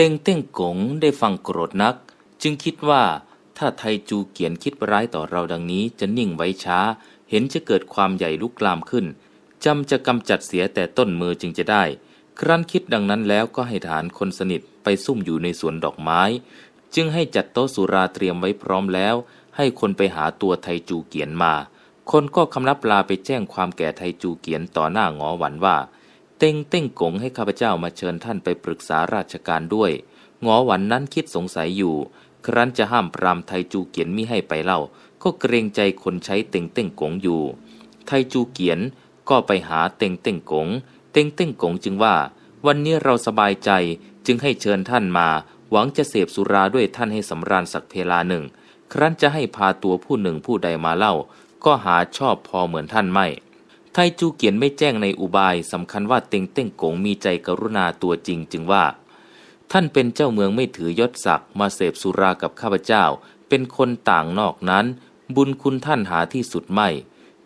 เต็งเต้งกงได้ฟังโกรธนัก จึงคิดว่าถ้าไทจูเกียนคิดร้ายต่อเราดังนี้จะนิ่งไว้ช้า เห็นจะเกิดความใหญ่ลุกลามขึ้น จำจะกำจัดเสียแต่ต้นมือจึงจะได้ ครั้นคิดดังนั้นแล้วก็ให้ฐานคนสนิทไปซุ่มอยู่ในสวนดอกไม้ จึงให้จัดโต๊ะสุราเตรียมไว้พร้อมแล้ว ให้คนไปหาตัวไทจูเกียนมา คนก็คำรับลาไปแจ้งความแก่ไทจูเกียนต่อหน้างอหวันว่าเต็งเต้งกงให้ข้าพเจ้ามาเชิญท่านไปปรึกษาราชการด้วย งอหวันนั้นคิดสงสัยอยู่ ครั้นจะห้ามพรามไทจูเกียนมิให้ไปเล่า ก็เกรงใจคนใช้เต็งเต้งกงอยู่ ไทจูเกียนก็ไปหาเต็งเต้งกงเต็งเต้งกงจึงว่า วันนี้เราสบายใจจึงให้เชิญท่านมาหวังจะเสพสุราด้วยท่านให้สำราญสักเพลาหนึ่ง ครั้นจะให้พาตัวผู้หนึ่งผู้ใดมาเล่า ก็หาชอบพอเหมือนท่านไม่ไทจูเกียนไม่แจ้งในอุบายสำคัญว่าเต็งเต้งกงมีใจกรุณาตัวจริงจึงว่า ท่านเป็นเจ้าเมืองไม่ถือยศศักดิ์มาเสพสุรากับข้าพเจ้า เป็นคนต่างนอกนั้น บุญคุณท่านหาที่สุดไม่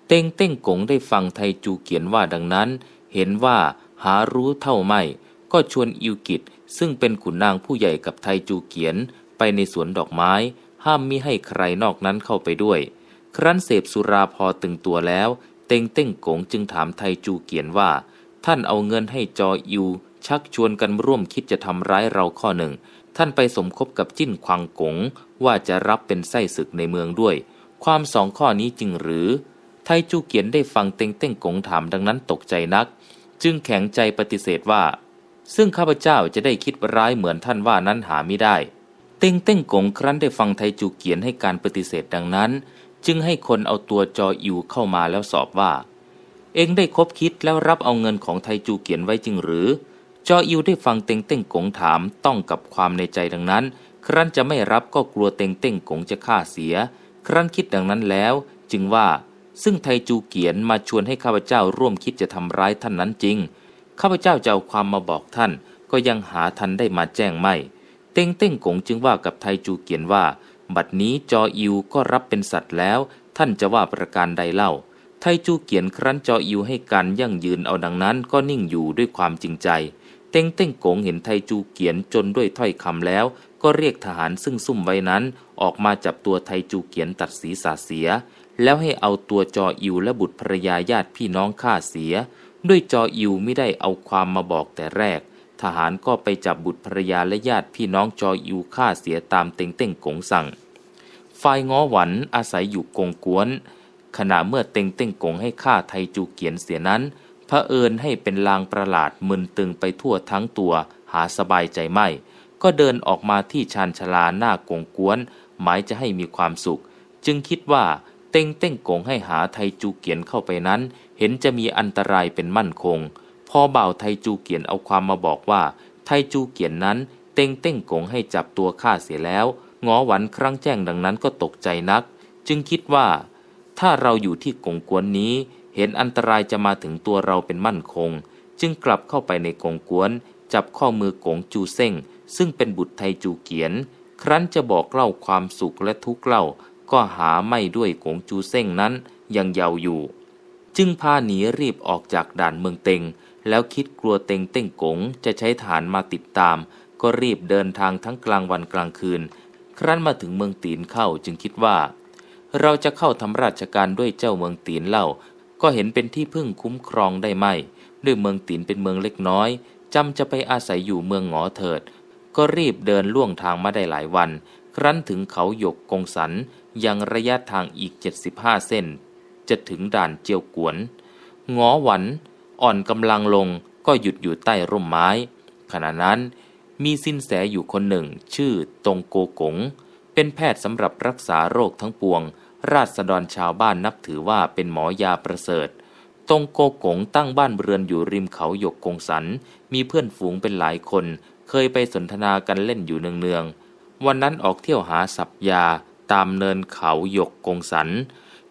เต็งเต้งกงได้ฟังไทจูเกียนว่าดังนั้น เห็นว่าหารู้เท่าไม่ ก็ชวนอิวกิจซึ่งเป็นขุนนางผู้ใหญ่กับไทจูเกียน ไปในสวนดอกไม้ ห้ามมิให้ใครนอกนั้นเข้าไปด้วย ครั้นเสพสุราพอตึงตัวแล้วเต็งเต้งโกงจึงถามไทจูเกียนว่า ท่านเอาเงินให้จออิวชักชวนกันร่วมคิดจะทำร้ายเราข้อหนึ่ง ท่านไปสมคบกับจิ้นควังกงว่าจะรับเป็นไส้ศึกในเมืองด้วย ความสองข้อนี้จริงหรือ ไทจูเกียนได้ฟังเต็งเต้งโกงถามดังนั้นตกใจนัก จึงแข็งใจปฏิเสธว่า ซึ่งข้าพเจ้าจะได้คิดร้ายเหมือนท่านว่านั้นหาไม่ได้เต็งเต้งกงครั้นได้ฟังไทจูเกียนให้การปฏิเสธดังนั้นจึงให้คนเอาตัวจออิวเข้ามาแล้วสอบว่า เองได้คบคิดแล้วรับเอาเงินของไทจูเกียนไว้จริงหรือ จออิวได้ฟังเต็งเต่งกงถามต้องกับความในใจดังนั้น ครั้นจะไม่รับก็กลัวเต็งเต่งกงจะฆ่าเสีย ครั้นคิดดังนั้นแล้ว จึงว่า ซึ่งไทจูเกียนมาชวนให้ข้าพเจ้าร่วมคิดจะทำร้ายท่านนั้นจริง ข้าพเจ้าจะเอาความมาบอกท่าน ก็ยังหาท่านได้มาแจ้งไม่ เต็งเต้งกงจึงว่ากับไทจูเกียนว่าบัดนี้จออิว ก็รับเป็นสัตว์แล้ว ท่านจะว่าประการใดเล่า ไทจูเกียนครั้นจออิวให้การยั่งยืนเอาดังนั้นก็นิ่งอยู่ด้วยความจริงใจ เต้งเต้งกงเห็นไทจูเกียนจนด้วยถ้อยคำแล้ว ก็เรียกทหารซึ่งซุ่มไว้นั้น ออกมาจับตัวไทจูเกียนตัดศีรษะเสีย แล้วให้เอาตัวจออิวและบุตรภรยาญาติพี่น้องฆ่าเสีย ด้วยจออิวไม่ได้เอาความมาบอกแต่แรก ทหารก็ไปจับบุตรภรยาและญาติพี่น้องจออิวฆ่าเสียตามเต็งเต้งกงสั่งฝ่ายง้อหวันอาศัยอยู่กงกวน ขณะเมื่อเต็งเต็งกงให้ฆ่าไทจูเกียนเสียนั้นพระเอิญให้เป็นลางประหลาดมึนตึงไปทั่วทั้งตัวหาสบายใจไม่ ก็เดินออกมาที่ชานชลาหน้ากงกวนหมายจะให้มีความสุข จึงคิดว่าเต็งเต้งกงให้หาไทจูเกียนเข้าไปนั้น เห็นจะมีอันตรายเป็นมั่นคง พอบ่าวไทจูเกียนเอาความมาบอกว่า ไทจูเกียนนั้นเต็งเต้งกงให้จับตัวข้าเสียแล้วงอหวันครั้งแจ้งดังนั้นก็ตกใจนัก จึงคิดว่า ถ้าเราอยู่ที่กงกวนนี้ เห็นอันตรายจะมาถึงตัวเราเป็นมั่นคง จึงกลับเข้าไปในกงกวน จับข้อมือกงจูเซ่ง ซึ่งเป็นบุตรไทยจูเกียนครั้นจะบอกเล่าความสุขและทุกข์เล่า ก็หาไม่ด้วยกงจูเซ่งนั้นยังเยาวอยู่ จึงพาหนีรีบออกจากด่านเมืองเต็ง แล้วคิดกลัวเต็งเต้งกงจะใช้ฐานมาติดตาม ก็รีบเดินทางทั้งกลางวันกลางคืนครั้นมาถึงเมืองตีนเข้าจึงคิดว่า เราจะเข้าทำราชการด้วยเจ้าเมืองตีนเล่า ก็เห็นเป็นที่พึ่งคุ้มครองได้ไหมด้วยเมืองตีนเป็นเมืองเล็กน้อยจำจะไปอาศัยอยู่เมืองหงอเถิด ก็รีบเดินล่วงทางมาได้หลายวัน ครั้นถึงเขาหยกกงสันยังระยะทางอีก 75 เส้นจะถึงด่านเจียวกวน งอหวันอ่อนกำลังลงก็หยุดอยู่ใต้ร่มไม้ ขณะนั้นมีสินแสอยู่คนหนึ่ง ชื่อ ตงโกกงเป็นแพทย์สำหรับรักษาโรคทั้งปวง ราษฎรชาวบ้านนับถือว่าเป็นหมอยาประเสริฐตงโกกงตั้งบ้านเรือนอยู่ริมเขาหยกกงสันมีเพื่อนฝูงเป็นหลายคน เคยไปสนทนากันเล่นอยู่เนืองๆวันนั้นออกเที่ยวหาสับยาตามเนินเขาหยกกงสัน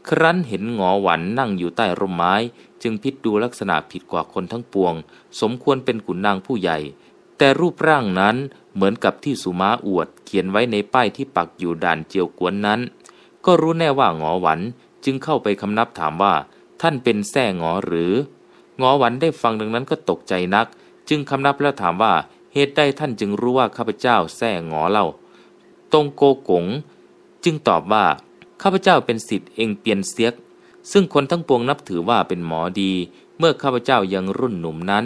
ครั้นเห็นงอหวันนั่งอยู่ใต้ร่มไม้ จึงพิดดูลักษณะผิดกว่าคนทั้งปวง สมควรเป็นขุนนางผู้ใหญ่แต่รูปร่างนั้นเหมือนกับที่สุมาอวด เขียนไว้ในป้ายที่ปักอยู่ด่านเจียวกวนนั้น ก็รู้แน่ว่าหงอหวันจึงเข้าไปคำนับถามว่า ท่านเป็นแท่หงอหรือหงอหวันได้ฟังดังนั้นก็ตกใจนัก จึงคำนับแล้วถามว่าเหตุใดท่านจึงรู้ว่าข้าพเจ้าแท่หงอเล่าตรงโกกง จึงตอบว่าข้าพเจ้าเป็นสิทธิ์เองเปลี่ยนเสียก ซึ่งคนทั้งปวงนับถือว่าเป็นหมอดี เมื่อข้าพเจ้ายังรุ่นหนุ่มนั้น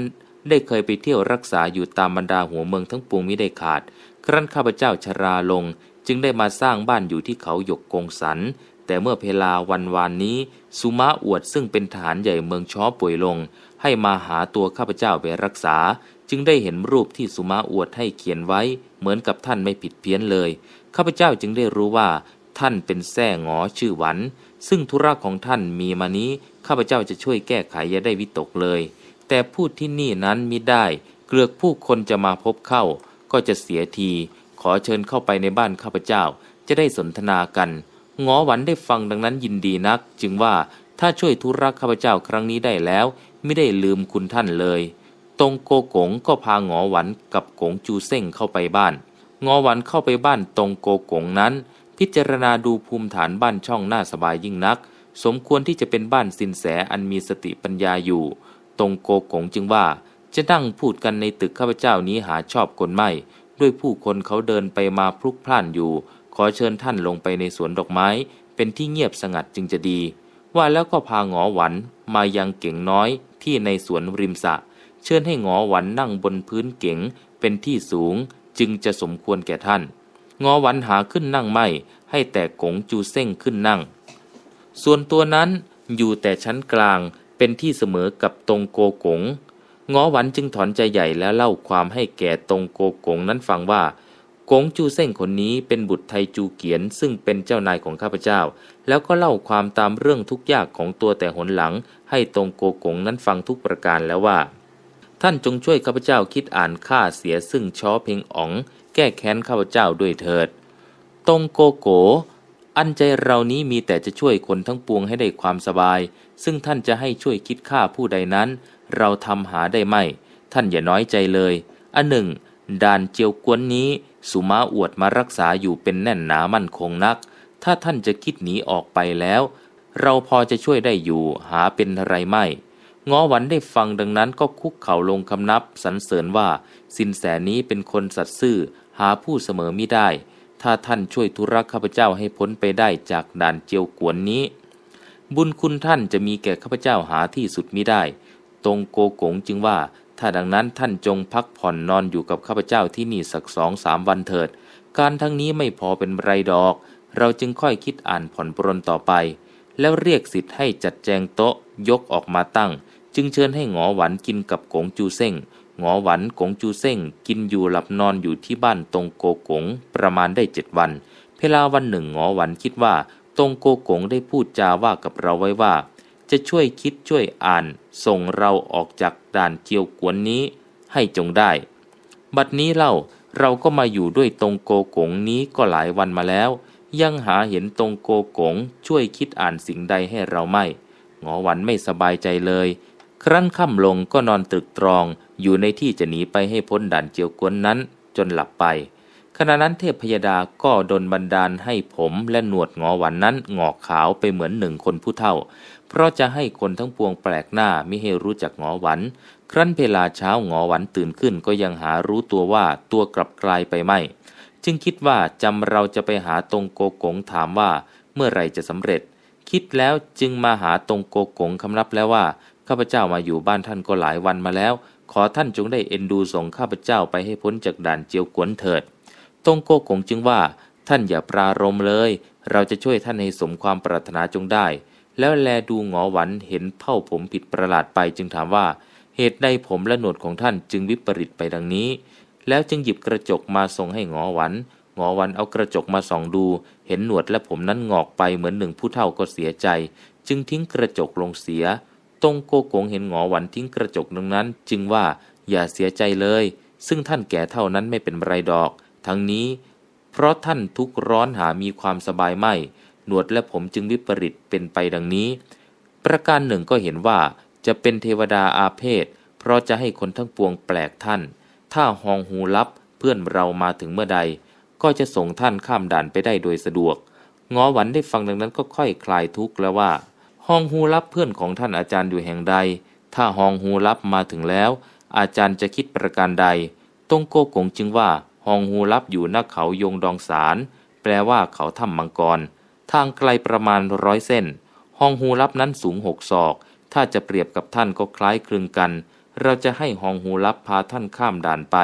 ได้เคยไปเที่ยวรักษาอยู่ตามบรรดาหัวเมืองทั้งปวงมิได้ขาด ครั้นข้าพเจ้าชราลง จึงได้มาสร้างบ้านอยู่ที่เขาหยกกงสันแต่เมื่อเพลาวันวานนี้ สุมาอวดซึ่งเป็นฐานใหญ่เมืองช้อป่วยลง ให้มาหาตัวข้าพเจ้าไปรักษา จึงได้เห็นรูปที่สุมาอวดให้เขียนไว้ เหมือนกับท่านไม่ผิดเพี้ยนเลยข้าพเจ้าจึงได้รู้ว่า ท่านเป็นแท่งอชื่อหวัน ซึ่งธุระของท่านมีมานี้ข้าพเจ้าจะช่วยแก้ไขยาได้วิตกเลยแต่พูดที่นี่นั้นมิได้เกลือกผู้คนจะมาพบเข้าก็จะเสียที ขอเชิญเข้าไปในบ้านข้าพเจ้า จะได้สนทนากันงอหวันได้ฟังดังนั้นยินดีนัก จึงว่าถ้าช่วยธุระข้าพเจ้าครั้งนี้ได้แล้ว ไม่ได้ลืมคุณท่านเลยตรงโกกงก็พางอหวันกับกงจูเซ่งเข้าไปบ้าน งอหวันเข้าไปบ้านตรงโกกงนั้น พิจารณาดูภูมิฐานบ้านช่องน่าสบายยิ่งนัก สมควรที่จะเป็นบ้านสินแสอันมีสติปัญญาอยู่ตรงโกกงจึงว่าจะนั่งพูดกันในตึกข้าพเจ้านี้หาชอบคนไม่ ด้วยผู้คนเขาเดินไปมาพลุกพล่านอยู่ ขอเชิญท่านลงไปในสวนดอกไม้ เป็นที่เงียบสงัดจึงจะดี ว่าแล้วก็พาหงอหวันมายังเก่งน้อยที่ในสวนริมสะเชิญให้หงอหวันนั่งบนพื้นเก๋งเป็นที่สูงจึงจะสมควรแก่ท่านงอวันหาขึ้นนั่งไม่ให้แต่กงจูเส้งขึ้นนั่ง ส่วนตัวนั้นอยู่แต่ชั้นกลางเป็นที่เสมอกับตรงโกกงง้อหวันจึงถอนใจใหญ่แล้วเล่าความให้แก่ตรงโกกงนั้นฟังว่า กงจูเส้งคนนี้เป็นบุตรไทยจูเกียนซึ่งเป็นเจ้านายของข้าพเจ้า แล้วก็เล่าความตามเรื่องทุกยากของตัวแต่หนหลังให้ตรงโกกงนั้นฟังทุกประการแล้วว่า ท่านจงช่วยข้าพเจ้าคิดอ่านค่าเสียซึ่งช้อเพียงอ๋องแก้แค้นข้าพเจ้าด้วยเถิดตรงโกโกอันใจเรานี้มีแต่จะช่วยคนทั้งปวงให้ได้ความสบาย ซึ่งท่านจะให้ช่วยคิดค่าผู้ใดนั้น เราทำหาได้ไหม ท่านอย่าน้อยใจเลย อันหนึ่งด่านเจียวกวนนี้ สุมาอวดมารักษาอยู่เป็นแน่นหนามั่นคงนัก ถ้าท่านจะคิดหนีออกไปแล้ว เราพอจะช่วยได้อยู่หาเป็นอะไรไม่ ง้อหวันได้ฟังดังนั้นก็คุกเข่าลงคำนับสรรเสริญว่า สินแสนี้เป็นคนสัตซ์ซื่อ หาผู้เสมอมิได้ถ้าท่านช่วยธุระข้าพเจ้าให้พ้นไปได้จากด่านเจียวกวนนี้ บุญคุณท่านจะมีแก่ข้าพเจ้าหาที่สุดมิได้ตรงโกกงจึงว่าถ้าดังนั้นท่านจงพักผ่อนนอนอยู่กับข้าพเจ้าที่นี่สักสองสามวันเถิด การทั้งนี้ไม่พอเป็นไรดอก เราจึงค่อยคิดอ่านผ่อนปรนต่อไป แล้วเรียกสิทธิ์ให้จัดแจงโต๊ะ ยกออกมาตั้ง จึงเชิญให้หงอหวันกินกับกงจูเซ่งหงอหวันกงจูเซ่งกินอยู่หลับนอนอยู่ที่บ้านตรงโกกงประมาณได้เจ็ดวันเพลาวันหนึ่งหงอหวันคิดว่าตรงโกกงได้พูดจาว่ากับเราไว้ว่า จะช่วยคิดช่วยอ่าน ส่งเราออกจากด่านเจียวกวนนี้ให้จงได้ บัดนี้เล่าเราก็มาอยู่ด้วยตรงโกกงนี้ก็หลายวันมาแล้ว ยังหาเห็นตรงโกกงช่วยคิดอ่านสิ่งใดให้เราไม่ หงอหวันไม่สบายใจเลย ครั้นค่ำลงก็นอนตรึกตรองอยู่ในที่จะหนีไปให้พ้นด่านเจียวกวนนั้นจนหลับไป ขณะนั้นเทพพยดาก็ดนบันดาลให้ผมและหนวดงอหวันนั้นงอกขาวไปเหมือนหนึ่งคนผู้เท่า เพราะจะให้คนทั้งปวงแปลกหน้าไม่ให้รู้จักงอหวัน ครั้นเวลาเช้างอหวันตื่นขึ้นก็ยังหารู้ตัวว่าตัวกลับกลายไปไม่ จึงคิดว่าจำเราจะไปหาตรงโกกงถามว่าเมื่อไรจะสำเร็จ คิดแล้วจึงมาหาตรงโกกงคำรับแล้วว่าข้าพเจ้ามาอยู่บ้านท่านก็หลายวันมาแล้วขอท่านจงได้เอ็นดูส่งข้าพเจ้าไปให้พ้นจากด่านเจียวกวนเถิดตงโก้กงจึงว่าท่านอย่าปรารมเลย เราจะช่วยท่านให้สมความปรารถนาจงได้ แล้วแลดูหงอหวันเห็นเผ่าผมผิดประหลาดไปจึงถามว่า เหตุใดผมและหนวดของท่านจึงวิปริตไปดังนี้ แล้วจึงหยิบกระจกมาส่งให้หงอหวันหงอวันเอากระจกมาส่องดู เห็นหนวดและผมนั้นงอกไปเหมือนหนึ่งผู้เฒ่าก็เสียใจ จึงทิ้งกระจกลงเสียตรงโกกงเห็นหงอหวันทิ้งกระจกดังนั้น จึงว่าอย่าเสียใจเลย ซึ่งท่านแก่เท่านั้นไม่เป็นไรดอก ทั้งนี้เพราะท่านทุกร้อนหามีความสบายไม่ หนวดและผมจึงวิปริตเป็นไปดังนี้ ประการหนึ่งก็เห็นว่าจะเป็นเทวดาอาเพศ เพราะจะให้คนทั้งปวงแปลกท่าน ถ้าหองหูลับเพื่อนเรามาถึงเมื่อใด ก็จะส่งท่านข้ามด่านไปได้โดยสะดวก งอหวันได้ฟังดังนั้นก็ค่อยคลายทุกข์แล้วว่าห้องหูรับเพื่อนของท่านอาจารย์อยู่แห่งใด ถ้าห้องหูรับมาถึงแล้ว อาจารย์จะคิดประการใด ตงโก้กงจึงว่าห้องหูรับอยู่หน้าเขายงดองสาร แปลว่าเขาถ้ำมังกร ทางไกลประมาณร้อยเส้น ห้องหูรับนั้นสูงหกศอก ถ้าจะเปรียบกับท่านก็คล้ายคลึงกัน เราจะให้ห้องหูรับพาท่านข้ามด่านไป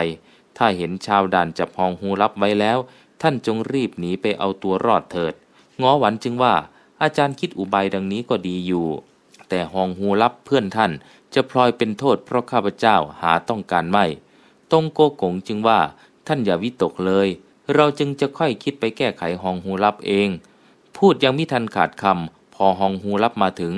ถ้าเห็นชาวด่านจับห้องหูรับไว้แล้ว ท่านจงรีบหนีไปเอาตัวรอดเถิด ง้อหวันจึงว่าอาจารย์คิดอุบายดังนี้ก็ดีอยู่ แต่หองหูรับเพื่อนท่านจะพลอยเป็นโทษเพราะข้าพเจ้าหาต้องการไม่ตรงโกกงจึงว่าท่านอย่าวิตกเลย เราจึงจะค่อยคิดไปแก้ไขหองหูรับเอง พูดยังไม่ทันขาดคำพอหองหูรับมาถึง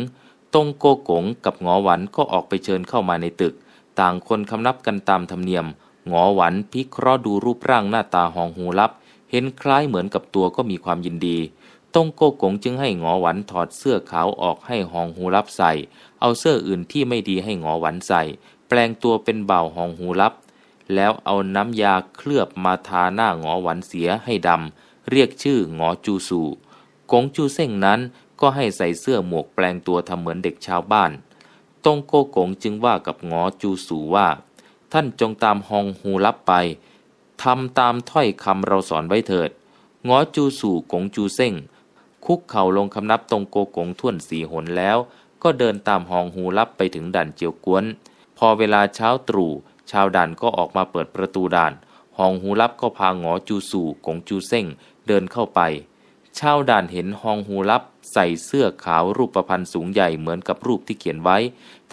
ตรงโกกงกับงอหวันก็ออกไปเชิญเข้ามาในตึก ต่างคนคำนับกันตามธรรมเนียมงอหวันพิเคราะห์ดูรูปร่างหน้าตาหองหูรับ เห็นคล้ายเหมือนกับตัวก็มีความยินดีตงโกกงจึงให้หงอหวันถอดเสื้อขาวออกให้หองหูรับใส่ เอาเสื้ออื่นที่ไม่ดีให้หงอหวันใส่ แปลงตัวเป็นเบ่าหองหูรับ แล้วเอาน้ำยาเคลือบมาทาหน้าหงอหวันเสียให้ดำเรียกชื่อหงอจูสู่กงจูเซ่งนั้นก็ให้ใส่เสื้อหมวกแปลงตัวทำเหมือนเด็กชาวบ้าน ตงโกกงจึงว่ากับหงอจูสู่ว่า ท่านจงตามหองหูรับไปทำตามถ้อยคำเราสอนไว้เถิดงอจูสู่กงจูเซ่งคุกเข่าลงคำนับตรงโกกงท่วนสีหนแล้ว ก็เดินตามหองหูลับไปถึงด่านเจียวกวน พอเวลาเช้าตรู่ ชาวด่านก็ออกมาเปิดประตูด่าน หองหูลับก็พาหงอจูสู่กงจูเซ่ง เดินเข้าไป ชาวด่านเห็นหองหูลับใส่เสื้อขาวรูปประพันธ์สูงใหญ่เหมือนกับรูปที่เขียนไว้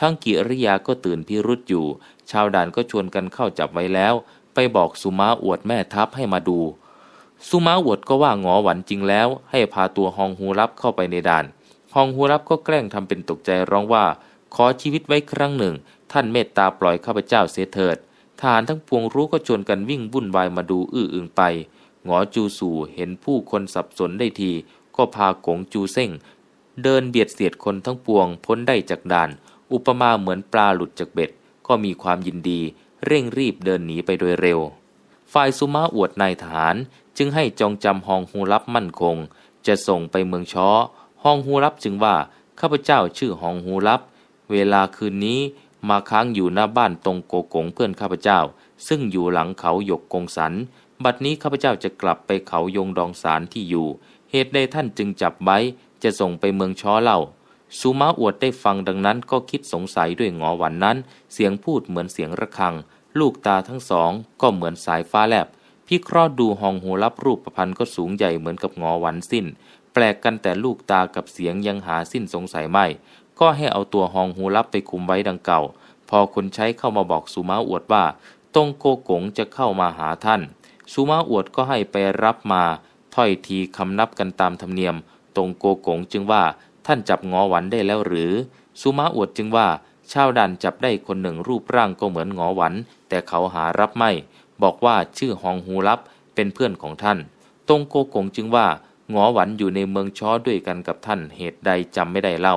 ทั้งกิริยาก็ตื่นพิรุษอยู่ ชาวด่านก็ชวนกันเข้าจับไว้แล้ว ไปบอกสุมาอวดแม่ทัพให้มาดูซูมาอวดก็ว่าหงอหวันจริงแล้วให้พาตัวฮองฮูรับเข้าไปในด่านฮองฮูรับก็แกล้งทำเป็นตกใจร้องว่า ขอชีวิตไว้ครั้งหนึ่งท่านเมตตาปล่อยข้าพเจ้าเสียเถิดทหารทั้งปวงรู้ก็ชวนกันวิ่งวุ่นวายมาดูอื้ออึงไป หงอจูสู่เห็นผู้คนสับสนได้ที ก็พากงจูเซ่งเดินเบียดเสียดคนทั้งปวงพ้นได้จากด่าน อุปมาเหมือนปลาหลุดจากเบ็ดก็มีความยินดีเร่งรีบเดินหนีไปโดยเร็วฝ่ายสุมาอวดนายทหารจึงให้จองจำฮองฮูรับมั่นคง จะส่งไปเมืองช้อฮองฮูรับจึงว่าข้าพเจ้าชื่อฮองฮูรับ เวลาคืนนี้มาค้างอยู่หน้าบ้านตรงโกกงเพื่อนข้าพเจ้า ซึ่งอยู่หลังเขาหยกกงสันบัดนี้ข้าพเจ้าจะกลับไปเขายงดองสารที่อยู่ เหตุใดท่านจึงจับไว้จะส่งไปเมืองช้อเล่าสุมาอวดได้ฟังดังนั้นก็คิดสงสัยด้วยงอหวันนั้น เสียงพูดเหมือนเสียงระฆังลูกตาทั้งสองก็เหมือนสายฟ้าแลบ พี่ครอดดูหองหูรับรูปประพันธ์ก็สูงใหญ่เหมือนกับงอหวันสิ้น แปลกกันแต่ลูกตากับเสียงยังหาสิ้นสงสัยไม่ ก็ให้เอาตัวหองหูรับไปคุมไว้ดังเก่า พอคนใช้เข้ามาบอกสุมาอวดว่าตรงโกกงจะเข้ามาหาท่าน สุมาอวดก็ให้ไปรับมาถ้อยทีคำนับกันตามธรรมเนียม ตรงโกกงจึงว่า ท่านจับงอหวันได้แล้วหรือ สุมาอวดจึงว่า ชาวดันจับได้คนหนึ่งรูปร่างก็เหมือนงอหวันแต่เขาหารับไม่ บอกว่าชื่อฮองฮูรับเป็นเพื่อนของท่านตงโกกงจึงว่าหงอหวันอยู่ในเมืองช้อด้วยกันกับท่านเหตุใดจำไม่ได้เล่า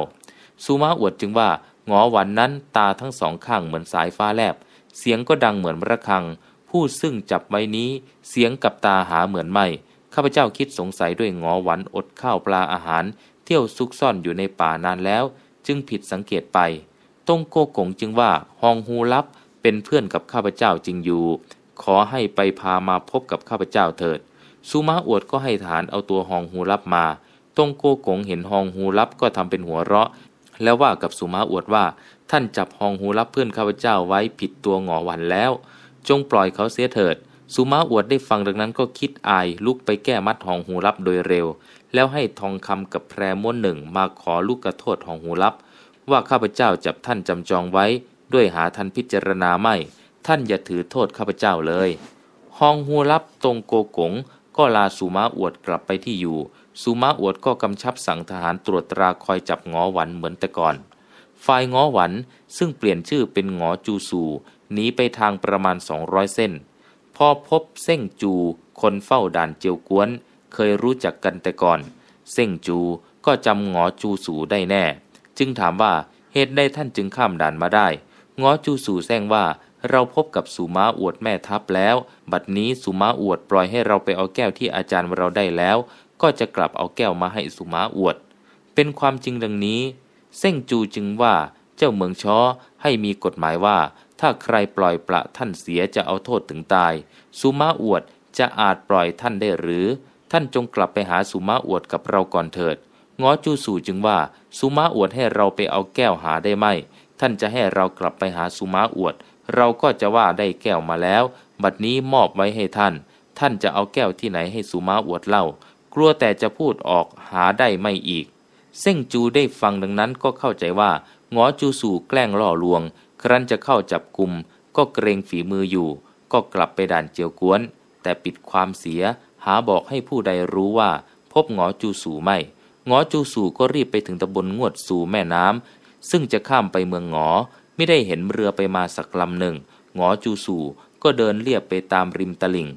ซูมาอวดจึงว่าหงอหวันนั้นตาทั้งสองข้างเหมือนสายฟ้าแลบ เสียงก็ดังเหมือนระฆังผู้ซึ่งจับไว้นี้ เสียงกับตาหาเหมือนไม่ข้าพเจ้าคิดสงสัยด้วยงอหวันอดข้าวปลาอาหาร เที่ยวซุกซ่อนอยู่ในป่านานแล้ว จึงผิดสังเกตไป ตงโกกงจึงว่าฮองฮูลับเป็นเพื่อนกับข้าพเจ้าจริงอยู่ ขอให้ไปพามาพบกับข้าพเจ้าเถิดสุมาอวดก็ให้ฐานเอาตัวฮองฮูรับมาตงโกกงเห็นฮองฮูรับก็ทำเป็นหัวเราะ แล้วว่ากับสุมาอวดว่าท่านจับฮองฮูรับเพื่อนข้าพเจ้าไว้ผิดตัวหงอหวันแล้ว จงปล่อยเขาเสียเถิดสุมาอวดได้ฟังดังนั้นก็คิดอายลุกไปแก้มัดหองหูรับโดยเร็ว แล้วให้ทองคำกับแพรม้วนหนึ่งมาขอลูกกระโทษหองหูรับว่าข้าพเจ้าจับท่านจำจองไว้ด้วยหาทันพิจารณาไม่ ท่านอย่าถือโทษข้าพเจ้าเลยฮองหัวรับตรงโกกงก็ลาสุมาอวดกลับไปที่อยู่ สุมาอวดก็กำชับสั่งทหารตรวจตราคอยจับงอหวันเหมือนแต่ก่อน ฝ่ายง้อหวันซึ่งเปลี่ยนชื่อเป็นงอจูสูหนีไปทางประมาณ 200 เส้น พอพบเส้งจูคนเฝ้าด่านเจียวกวน เคยรู้จักกันแต่ก่อน เส้งจูก็จำงอจูสูได้แน่ จึงถามว่า เหตุใดท่านจึงข้ามด่านมาได้ง้อจูสู่แซงว่าเราพบกับสุมาอวดแม่ทัพแล้วบัดนี้สุมาอวดปล่อยให้เราไปเอาแก้วที่อาจารย์เราได้แล้ว ก็จะกลับเอาแก้วมาให้สุมาอวด เป็นความจริงดังนี้เส้งจูจึงว่าเจ้าเมืองช้อให้มีกฎหมายว่า ถ้าใครปล่อยประท่านเสียจะเอาโทษถึงตายสุมาอวดจะอาจปล่อยท่านได้หรือ ท่านจงกลับไปหาสุมาอวดกับเราก่อนเถิดง้อจูสู่จึงว่าสุมาอวดให้เราไปเอาแก้วหาได้ไหมท่านจะให้เรากลับไปหาสุมาอวด เราก็จะว่าได้แก้วมาแล้ว บัดนี้มอบไว้ให้ท่าน ท่านจะเอาแก้วที่ไหนให้สุมาอวดเล่า กลัวแต่จะพูดออกหาได้ไม่อีก เซ่งจูได้ฟังดังนั้นก็เข้าใจว่างอจูสู่แกล้งล่อลวง ครั้นจะเข้าจับกลุ่มก็เกรงฝีมืออยู่ ก็กลับไปด่านเจียวกวน แต่ปิดความเสียหาบอกให้ผู้ใดรู้ว่า พบหงอจูสู่ไม่ หงอจูสู่ก็รีบไปถึงตำบลงวดสู่แม่น้ำซึ่งจะข้ามไปเมืองหงอไม่ได้เห็นเรือไปมาสักลำหนึ่ง หงอจูสู่ก็เดินเลียบไปตามริมตลิ่ง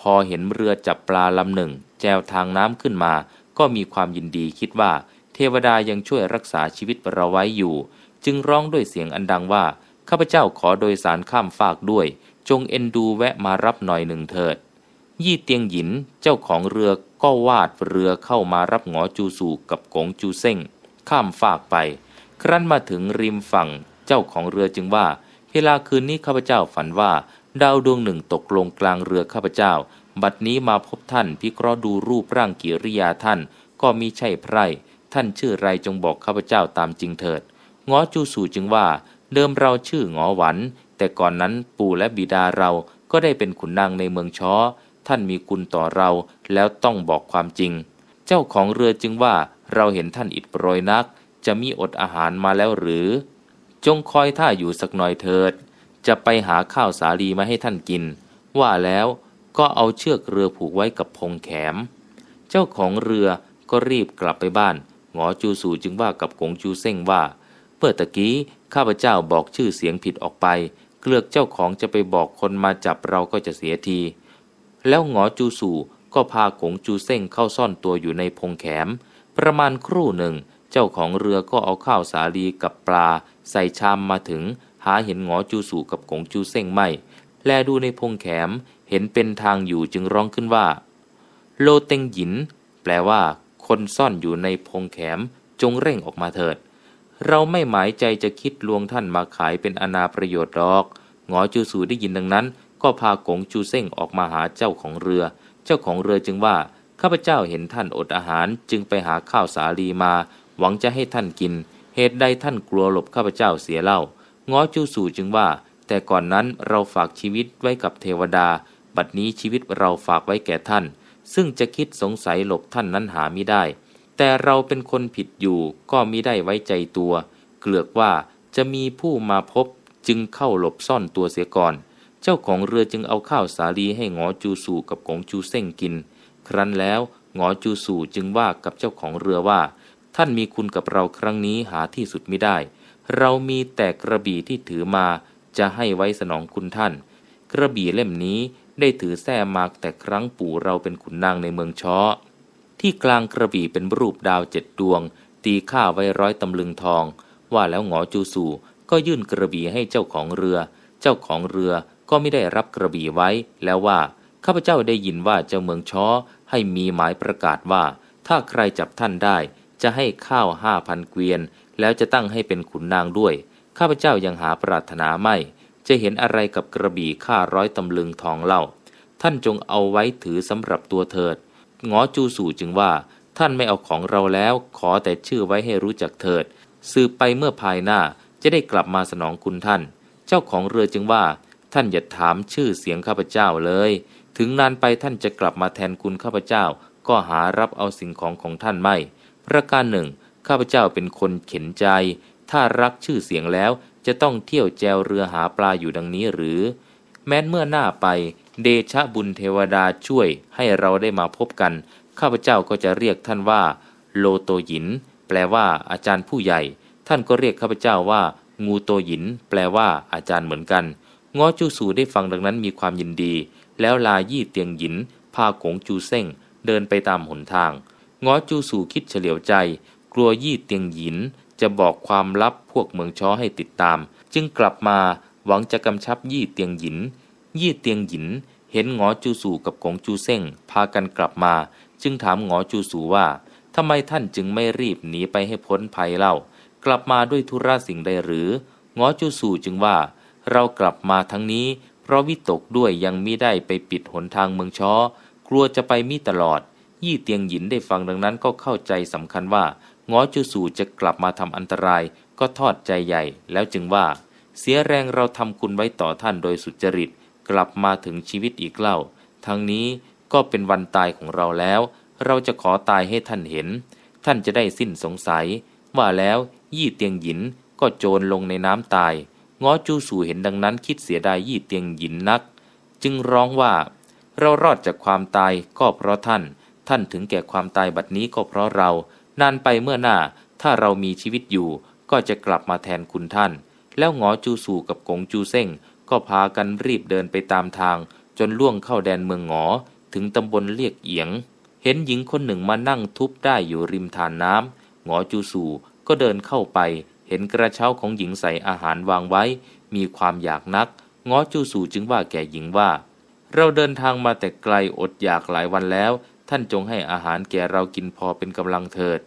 พอเห็นเรือจับปลาลำหนึ่ง แจวทางน้ำขึ้นมา ก็มีความยินดีคิดว่า เทวดายังช่วยรักษาชีวิตเราไว้อยู่ จึงร้องด้วยเสียงอันดังว่า ข้าพเจ้าขอโดยสารข้ามฝากด้วย จงเอ็นดูแวะมารับหน่อยหนึ่งเถิด ยี่เตียงหยินเจ้าของเรือก็วาดเรือเข้ามารับหงอจูสู่กับกงจูเซ่งข้ามฝากไปครั้นมาถึงริมฝั่งเจ้าของเรือจึงว่าเวลาคืนนี้ข้าพเจ้าฝันว่าดาวดวงหนึ่งตกลงกลางเรือข้าพเจ้า บัดนี้มาพบท่านพิเคราะห์ดูรูปร่างกิริยาท่าน ก็มิใช่ไพร่ ท่านชื่อไรจงบอกข้าพเจ้าตามจริงเถิดง้อจูสู่จึงว่าเดิมเราชื่องอหวันแต่ก่อนนั้นปู่และบิดาเราก็ได้เป็นขุนนางในเมืองช้อท่านมีคุณต่อเราแล้วต้องบอกความจริง เจ้าของเรือจึงว่าเราเห็นท่านอิดโปรยนักจะมีอดอาหารมาแล้วหรือ จงคอยท่าอยู่สักหน่อยเถิด จะไปหาข้าวสาลีมาให้ท่านกิน ว่าแล้วก็เอาเชือกเรือผูกไว้กับพงแขม เจ้าของเรือก็รีบกลับไปบ้าน หงอจูสู่จึงว่ากับกงจูเซ่งว่าเมื่อตะกี้ข้าพเจ้าบอกชื่อเสียงผิดออกไป เกลือกเจ้าของจะไปบอกคนมาจับเราก็จะเสียที แล้วหงอจูสู่ก็พากงจูเซ่งเข้าซ่อนตัวอยู่ในพงแขม ประมาณครู่หนึ่งเจ้าของเรือก็เอาข้าวสาลีกับปลา ใส่ชามมาถึง หาเห็นหงอจูสู่กับกงจูเส้งไม่แลดูในพงแขมเห็นเป็นทางอยู่จึงร้องขึ้นว่า โลเต็งหยิน แปลว่า คนซ่อนอยู่ในพงแขม จงเร่งออกมาเถิด เราไม่หมายใจจะคิดลวงท่านมาขายเป็นอนาประโยชน์ดอก หงอจูสู่ได้ยินดังนั้น ก็พากงจูเส้งออกมาหาเจ้าของเรือ เจ้าของเรือจึงว่า ข้าพเจ้าเห็นท่านอดอาหารจึงไปหาข้าวสาลีมาหวังจะให้ท่านกิน เหตุใดท่านกลัวหลบข้าพเจ้าเสียเล่าง้อจูสู่จึงว่า แต่ก่อนนั้นเราฝากชีวิตไว้กับเทวดา บัดนี้ชีวิตเราฝากไว้แก่ท่าน ซึ่งจะคิดสงสัยหลบท่านนั้นหาไม่ได้ แต่เราเป็นคนผิดอยู่ก็มิได้ไว้ใจตัว เกลือกว่าจะมีผู้มาพบจึงเข้าหลบซ่อนตัวเสียก่อน เจ้าของเรือจึงเอาข้าวสาลีให้งอจูสู่กับกงจูเซ่งกิน ครั้นแล้วงอจูสู่จึงว่ากับเจ้าของเรือว่าท่านมีคุณกับเราครั้งนี้หาที่สุดไม่ได้ เรามีแต่กระบี่ที่ถือมา จะให้ไว้สนองคุณท่าน กระบี่เล่มนี้ได้ถือแท้มากแต่ครั้งปู่เราเป็นขุนนางในเมืองช้อที่กลางกระบี่เป็นรูปดาวเจ็ดดวง ตีข้าไว้ร้อยตำลึงทอง ว่าแล้วหงอจูสู่ก็ยื่นกระบี่ให้เจ้าของเรือ เจ้าของเรือก็ไม่ได้รับกระบี่ไว้ แล้วว่าข้าพเจ้าได้ยินว่าเจ้าเมืองช้อให้มีหมายประกาศว่า ถ้าใครจับท่านได้จะให้ข้าวห้าพันเกวียน แล้วจะตั้งให้เป็นขุนนางด้วย ข้าพเจ้ายังหาปรารถนาไม่ จะเห็นอะไรกับกระบี่ข้าร้อยตำลึงทองเล่า ท่านจงเอาไว้ถือสำหรับตัวเถิดงอจูสู่จึงว่า ท่านไม่เอาของเราแล้ว ขอแต่ชื่อไว้ให้รู้จักเถิด สืบไปเมื่อภายหน้าจะได้กลับมาสนองคุณท่าน เจ้าของเรือจึงว่า ท่านอย่าถามชื่อเสียงข้าพเจ้าเลย ถึงนานไปท่านจะกลับมาแทนคุณข้าพเจ้า ก็หารับเอาสิ่งของของท่านไม่ประการหนึ่งข้าพเจ้าเป็นคนเข็นใจ ถ้ารักชื่อเสียงแล้วจะต้องเที่ยวแจวเรือหาปลาอยู่ดังนี้หรือ แม้เมื่อหน้าไป เดชะบุญเทวดาช่วยให้เราได้มาพบกัน ข้าพเจ้าก็จะเรียกท่านว่า โลโตหยินแปลว่า อาจารย์ผู้ใหญ่ ท่านก็เรียกข้าพเจ้าว่า งูโตหยินแปลว่า อาจารย์เหมือนกันง้อจูสูได้ฟังดังนั้นมีความยินดี แล้วลายี่เตียงหยินพาขงจูเซ่ง เดินไปตามหนทางง้อจูสู่คิดเฉลียวใจ กลัวยี่เตียงหยินจะบอกความลับพวกเมืองช้อให้ติดตาม จึงกลับมาหวังจะกำชับยี่เตียงหยิน ยี่เตียงหยินเห็นงอจูสู่กับกงจูเซ่งพากันกลับมา จึงถามงอจูสู่ว่าทำไมท่านจึงไม่รีบหนีไปให้พ้นภัยเล่า กลับมาด้วยธุระสิ่งใดหรือ งอจูสู่จึงว่า เรากลับมาทั้งนี้เพราะวิตกด้วยยังมิได้ไปปิดหนทางเมืองช้อกลัวจะไปมิตลอดยี่เตียงหยินได้ฟังดังนั้นก็เข้าใจสำคัญว่าง้อจูสู่จะกลับมาทำอันตรายก็ทอดใจใหญ่ แล้วจึงว่า เสียแรงเราทำคุณไว้ต่อท่านโดยสุจริตกลับมาถึงชีวิตอีกเล่า ทั้งนี้ก็เป็นวันตายของเราแล้ว เราจะขอตายให้ท่านเห็น ท่านจะได้สิ้นสงสัย ว่าแล้วยี่เตียงหยินก็โจรลงในน้ำตายง้อจูสู่เห็นดังนั้น คิดเสียดายยี่เตียงหยินนัก จึงร้องว่า เรารอดจากความตายก็เพราะท่านท่านถึงแก่ความตายบัดนี้ก็เพราะเรานานไปเมื่อหน้าถ้าเรามีชีวิตอยู่ ก็จะกลับมาแทนคุณท่าน แล้วงอจูสู่กับกงจูเซ้งก็พากันรีบเดินไปตามทาง จนล่วงเข้าแดนเมืองหงอถึงตำบลเรียกเอียง เห็นหญิงคนหนึ่งมานั่งทุบได้อยู่ริมฐานน้ำหงอจูสู่ก็เดินเข้าไป เห็นกระเช้าของหญิงใส่อาหารวางไว้ มีความอยากนักงอจูสู่จึงว่าแก่หญิงว่า เราเดินทางมาแต่ไกลอดอยากหลายวันแล้วท่านจงให้อาหารแก่เรากินพอเป็นกำลังเถิด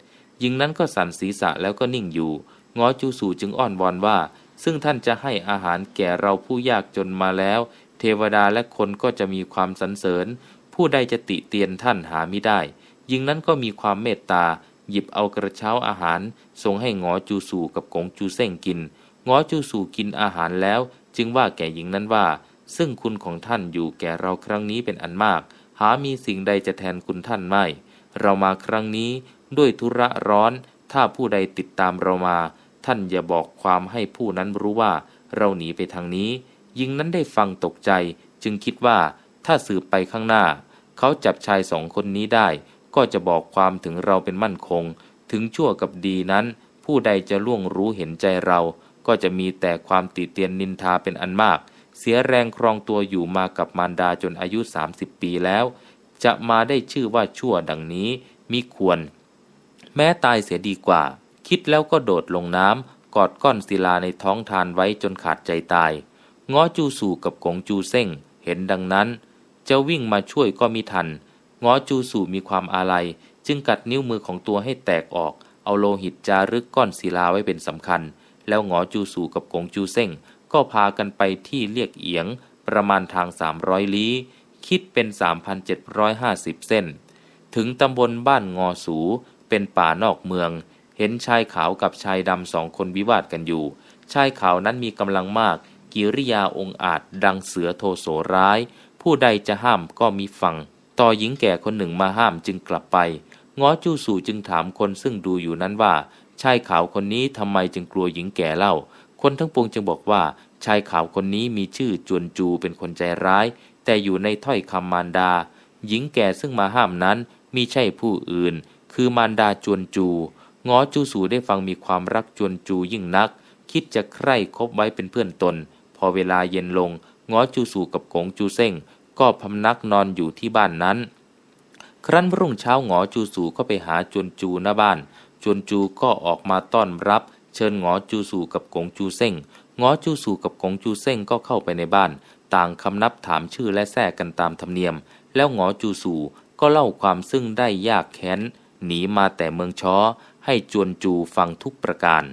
ยิงนั้นก็สั่นศีรษะแล้วก็นิ่งอยู่ งอจูสู่จึงอ้อนวอนว่า ซึ่งท่านจะให้อาหารแก่เราผู้ยากจนมาแล้ว เทวดาและคนก็จะมีความสรรเสริญ ผู้ใดจะติเตียนท่านหาไม่ได้ ยิงนั้นก็มีความเมตตา หยิบเอากระเช้าอาหาร ส่งให้งอจูสู่ กับกงจูเส้งกิน งอจูสู่กินอาหารแล้ว จึงว่าแก่หญิงนั้นว่า ซึ่งคุณของท่านอยู่แก่เราครั้งนี้เป็นอันมากหา มีสิ่งใดจะแทนคุณท่านไม่ เรามาครั้งนี้ ด้วยธุระร้อน ถ้าผู้ใดติดตามเรามา ท่านอย่าบอกความให้ผู้นั้นรู้ว่าเราหนีไปทางนี้ ยิงนั้นได้ฟังตกใจ จึงคิดว่าถ้าสืบไปข้างหน้า เขาจับชายสองคนนี้ได้ ก็จะบอกความถึงเราเป็นมั่นคง ถึงชั่วกับดีนั้น ผู้ใดจะล่วงรู้เห็นใจเรา ก็จะมีแต่ความติเตียนนินทาเป็นอันมากเสียแรงครองตัวอยู่มากับมารดาจนอายุ 30 ปีแล้ว จะมาได้ชื่อว่าชั่วดังนี้มิควร แม้ตายเสียดีกว่า คิดแล้วก็โดดลงน้ำกอดก้อนศิลาในท้องทานไว้จนขาดใจตายง้อจูสู่กับกงจูเซ่ง เห็นดังนั้น จะวิ่งมาช่วยก็มิทันง้อจูสู่มีความอาลัยจึงกัดนิ้วมือของตัวให้แตกออก เอาโลหิตจารึกก้อนศิลาไว้เป็นสำคัญ แล้วง้อจูสู่กับกงจูเซ่งก็พากันไปที่เรียกเอียง ประมาณทาง 300 ลี้ คิดเป็น 3,750 เส้น ถึงตำบลบ้านงอสู เป็นป่านอกเมือง เห็นชายขาวกับชายดำสองคนวิวาทกันอยู่ ชายขาวนั้นมีกำลังมาก กิริยาองอาจดังเสือโทโสร้าย ผู้ใดจะห้ามก็มีฟัง ต่อหญิงแก่คนหนึ่งมาห้ามจึงกลับไป งอจู้สู่จึงถามคนซึ่งดูอยู่นั้นว่า ชายขาวคนนี้ทำไมจึงกลัวหญิงแก่เล่า คนทั้งปวงจึงบอกว่าชายขาวคนนี้มีชื่อจวนจูเป็นคนใจร้าย แต่อยู่ในถ้อยคำมารดา หญิงแก่ซึ่งมาห้ามนั้นมีใช่ผู้อื่นคือมารดาจวนจู งอจูสูได้ฟังมีความรักจวนจูยิ่งนัก คิดจะใคร่คบไว้เป็นเพื่อนตน พอเวลาเย็นลง งอจูสูกับกงจูเซ่งก็พำนักนอนอยู่ที่บ้านนั้น ครั้นรุ่งเช้าหงอจูสูก็ไปหาจวนจูหน้าบ้านจวนจูก็ออกมาต้อนรับ เชิญหงอจูสูกับกงจูเซ่งง้อจูสู่กับกงจูเซ่งก็เข้าไปในบ้าน ต่างคำนับถามชื่อและแท้กันตามธรรมเนียม แล้วง้อจูสู่ก็เล่าความซึ่งได้ยากแค้นหนีมาแต่เมืองช้อให้จวนจูฟังทุกประการ